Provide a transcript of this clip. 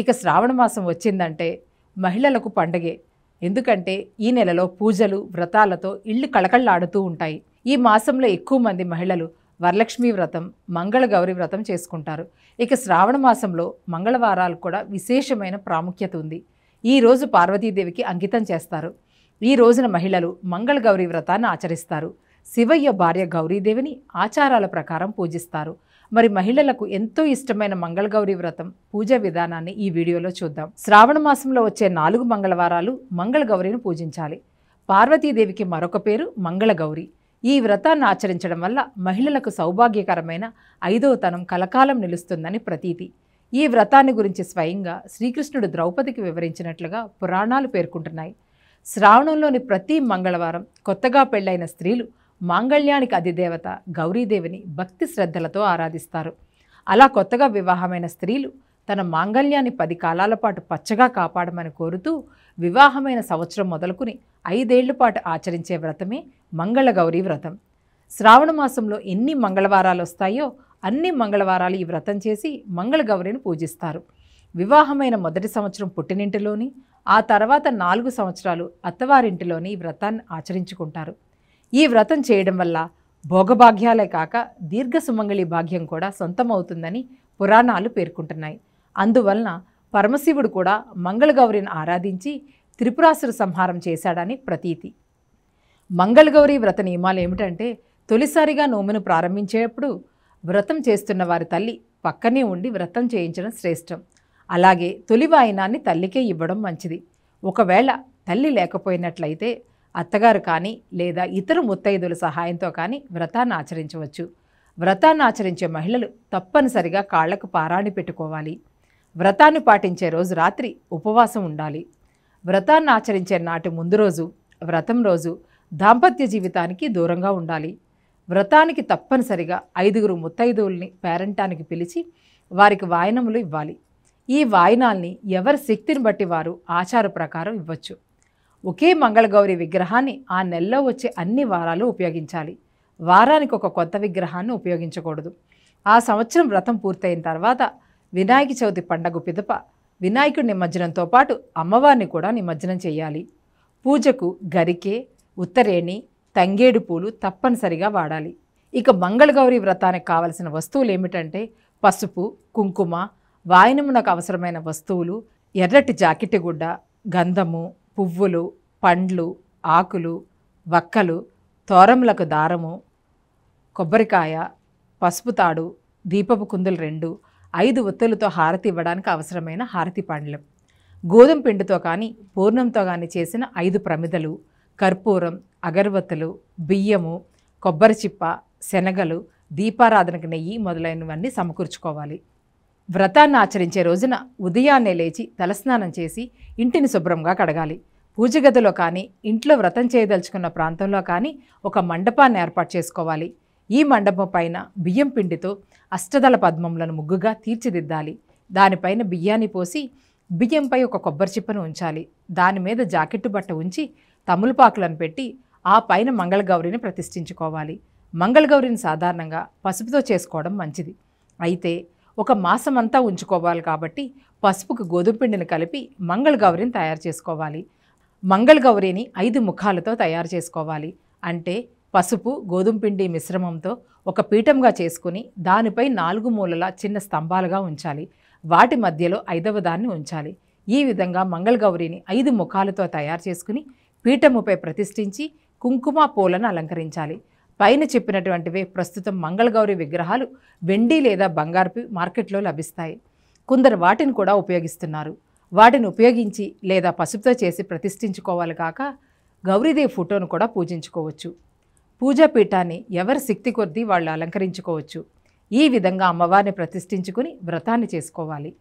ఇక శ్రావణ మాసం వచ్చిందంటే మహిళలకు పండగే ఎందుకంటే ఈ నెలలో పూజలు వ్రతాలతో ఇళ్ళు కళకళ్ళాడుతూ ఉంటాయి ఈ మాసంలో ఎక్కువ మంది మహిళలు వరలక్ష్మి వ్రతం మంగళ గౌరి వ్రతం చేసుకుంటారు ఇక శ్రావణ మాసంలో మంగళవారాలు కూడా విశేషమైన ప్రాముఖ్యత ఉంది ఈ రోజు పార్వతీదేవికి అంకితం చేస్తారు ఈ రోజున మహిళలు మంగళ గౌరి వ్రతాన్ని ఆచరిస్తారు శివయ్య భార్య గౌరీదేవిని ఆచారాల ప్రకారం పూజిస్తారు మరి మహిళలకు ఎంతో ఇష్టమైన మంగళగౌరి వ్రతం పూజ విధానాన్ని ఈ వీడియోలో చూద్దాం శ్రావణ మాసంలో వచ్చే నాలుగు మంగళవారాలు మంగళగౌరిని పూజించాలి పార్వతీదేవికి మరొక పేరు మంగళగౌరి ఈ వ్రతాన్ని ఆచరించడం వల్ల మహిళలకు సౌభాగ్యకరమైన ఐదవ తనం కలకాలం నిలుస్తుందని ప్రతీతి ఈ వ్రతాన్ని గురించి స్వయంగా శ్రీకృష్ణుడు ద్రౌపదికి వివరించినట్లుగా పురాణాలు పేర్కొంటున్నాయి శ్రావణంలోని ప్రతి మంగళవారం కొత్తగా పెళ్లైన స్త్రీలు మాంగళ్యానికి అధిదేవత గౌరీదేవిని భక్తి శ్రద్ధలతో ఆరాధిస్తారు అలా కొత్తగా వివాహమైన స్త్రీలు తన మాంగళ్యాన్ని పది కాలాల పాటు పచ్చగా కాపాడమని కోరుతూ వివాహమైన సంవత్సరం మొదలుకుని ఐదేళ్ల పాటు ఆచరించే వ్రతమే మంగళగౌరీ వ్రతం శ్రావణ మాసంలో ఎన్ని మంగళవారాలు వస్తాయో అన్ని మంగళవారాలు ఈ వ్రతం చేసి మంగళగౌరిని పూజిస్తారు వివాహమైన మొదటి సంవత్సరం పుట్టినింటిలోని ఆ తర్వాత నాలుగు సంవత్సరాలు అత్తవారింటిలోని ఈ వ్రతాన్ని ఆచరించుకుంటారు ఈ వ్రతం చేయడం వల్ల భోగభాగ్యాలే కాక దీర్ఘ సుమంగళి భాగ్యం కూడా సొంతమవుతుందని పురాణాలు పేర్కొంటున్నాయి అందువలన పరమశివుడు కూడా మంగళగౌరిని ఆరాధించి త్రిపురాసుర సంహారం చేశాడని ప్రతీతి మంగళగౌరి వ్రత నియమాలు ఏమిటంటే తొలిసారిగా నోమును ప్రారంభించేటప్పుడు వ్రతం చేస్తున్న వారి తల్లి పక్కనే ఉండి వ్రతం చేయించడం శ్రేష్టం అలాగే తొలి వాయినాన్ని తల్లికే ఇవ్వడం మంచిది ఒకవేళ తల్లి లేకపోయినట్లయితే అత్తగారు కానీ లేదా ఇతర ముత్తైదుల సహాయంతో కానీ వ్రతాన్ని ఆచరించవచ్చు వ్రతాన్ని ఆచరించే మహిళలు తప్పనిసరిగా కాళ్లకు పారాణి పెట్టుకోవాలి వ్రతాన్ని పాటించే రోజు రాత్రి ఉపవాసం ఉండాలి వ్రతాన్ని ఆచరించే నాటి ముందు రోజు వ్రతం రోజు దాంపత్య జీవితానికి దూరంగా ఉండాలి వ్రతానికి తప్పనిసరిగా ఐదుగురు ముత్తైదువుల్ని పేరంటానికి పిలిచి వారికి వాయనములు ఇవ్వాలి ఈ వాయనాల్ని ఎవరి శక్తిని బట్టి వారు ఆచార ప్రకారం ఇవ్వచ్చు ఒకే మంగళగౌరి విగ్రహాన్ని ఆ నెలలో వచ్చే అన్ని వారాలు ఉపయోగించాలి వారానికి ఒక కొత్త విగ్రహాన్ని ఉపయోగించకూడదు ఆ సంవత్సరం వ్రతం పూర్తయిన తర్వాత వినాయక చవితి పండగ పిదప వినాయకుడి నిమజ్జనంతో పాటు అమ్మవారిని కూడా నిమజ్జనం చేయాలి పూజకు గరికే ఉత్తరేణి తంగేడు పూలు తప్పనిసరిగా వాడాలి ఇక మంగళగౌరి వ్రతానికి కావలసిన వస్తువులు ఏమిటంటే పసుపు కుంకుమ వాయనమునకు అవసరమైన వస్తువులు ఎర్రటి జాకెట్ గుడ్డ గంధము పువ్వులు పండ్లు ఆకులు వక్కలు తోరములకు దారము కొబ్బరికాయ పసుపు తాడు దీపపు కుందులు రెండు ఐదు ఒత్తులతో హారతి ఇవ్వడానికి అవసరమైన హారతి పండ్లు గోధుమ పిండితో కానీ పూర్ణంతో కానీ చేసిన ఐదు ప్రమిదలు కర్పూరం అగర్వత్తులు బియ్యము కొబ్బరి చిప్ప శనగలు దీపారాధనకు నెయ్యి మొదలైనవన్నీ సమకూర్చుకోవాలి వ్రతాన్ని ఆచరించే రోజున ఉదయాన్నే లేచి తలస్నానం చేసి ఇంటిని శుభ్రంగా కడగాలి పూజగదిలో కానీ ఇంట్లో వ్రతం చేయదలుచుకున్న ప్రాంతంలో కానీ ఒక మండపాన్ని ఏర్పాటు చేసుకోవాలి ఈ మండపం పైన బియ్యం పిండితో అష్టదళ పద్మములను ముగ్గుగా తీర్చిదిద్దాలి దానిపైన బియ్యాన్ని పోసి బియ్యంపై ఒక కొబ్బరి చిప్పను ఉంచాలి దాని మీద జాకెట్టు బట్ట ఉంచి తములపాకులను పెట్టి ఆ పైన మంగళగౌరిని ప్రతిష్ఠించుకోవాలి మంగళగౌరిని సాధారణంగా పసుపుతో చేసుకోవడం మంచిది అయితే ఒక మాసమంతా ఉంచుకోవాలి కాబట్టి పసుపుకు గోధుమ పిండిని కలిపి మంగళగౌరిని తయారు చేసుకోవాలి మంగళగౌరిని ఐదు ముఖాలతో తయారు చేసుకోవాలి అంటే పసుపు గోధుమ పిండి మిశ్రమంతో ఒక పీఠంగా చేసుకుని దానిపై నాలుగు మూలల చిన్న స్తంభాలుగా ఉంచాలి వాటి మధ్యలో ఐదవ దాన్ని ఉంచాలి ఈ విధంగా మంగళగౌరిని ఐదు ముఖాలతో తయారు చేసుకుని పీఠముపై ప్రతిష్ఠించి కుంకుమ పూలను అలంకరించాలి పైన చెప్పినటువంటివే ప్రస్తుతం మంగళగౌరి విగ్రహాలు వెండి లేదా బంగారుపి మార్కెట్లో లభిస్తాయి కొందరు వాటిని కూడా ఉపయోగిస్తున్నారు వాటిని ఉపయోగించి లేదా పసుపుతో చేసి ప్రతిష్ఠించుకోవాలి కాక గౌరీదేవి ఫోటోను కూడా పూజించుకోవచ్చు పూజాపీఠాన్ని ఎవరి శక్తి కొద్దీ వాళ్ళు అలంకరించుకోవచ్చు ఈ విధంగా అమ్మవారిని ప్రతిష్ఠించుకుని వ్రతాన్ని చేసుకోవాలి